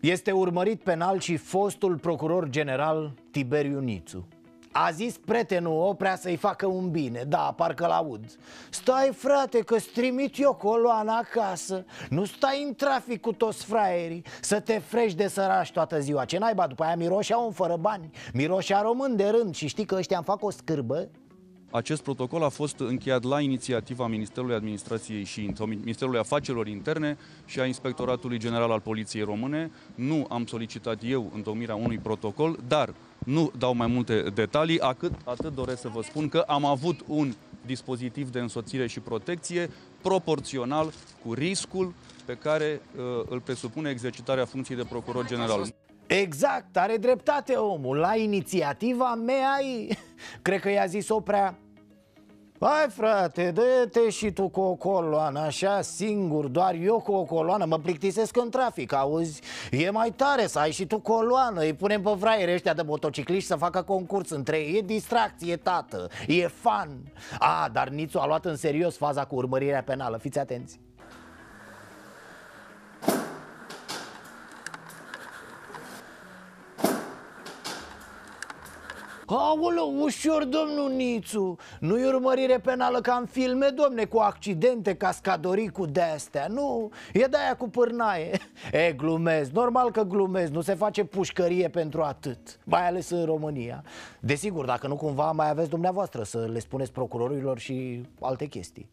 Este urmărit penal și fostul procuror general Tiberiu Nițu a zis prietenul oprea să-i facă un bine Da, parcă-l aud Stai frate că-ți trimit eu coloana acasă Nu stai în trafic cu toți fraierii Să te frești de sărași toată ziua Ce naiba, după aia miroșea un fără bani Miroșea român de rând Și știi că ăștia îmi fac o scârbă acest protocol a fost încheiat la inițiativa Ministerului Administrației și Ministerului Afacerilor Interne și a Inspectoratului General al Poliției Române. Nu am solicitat eu întocmirea unui protocol, dar nu dau mai multe detalii, atât, atât doresc să vă spun că am avut un dispozitiv de însoțire și protecție proporțional cu riscul pe care uh, îl presupune exercitarea funcției de procuror general. Exact, are dreptate omul La inițiativa mea ai, Cred că i-a zis oprea Hai frate, dă-te și tu cu o coloană Așa singur, doar eu cu o coloană Mă plictisesc în trafic, auzi? E mai tare să ai și tu coloană Îi punem pe fraiere ăștia de motocicliști Să facă concurs între ei E distracție, tată, e fan A, dar Nițu a luat în serios faza cu urmărirea penală Fiți atenți Aolo, ușor, domnul Nițu Nu-i urmărire penală ca în filme, domne Cu accidente, cascadorii, cu de-astea Nu, e de-aia cu pârnaie E, glumez, normal că glumez Nu se face pușcărie pentru atât Mai ales în România Desigur, dacă nu cumva mai aveți dumneavoastră Să le spuneți procurorilor și alte chestii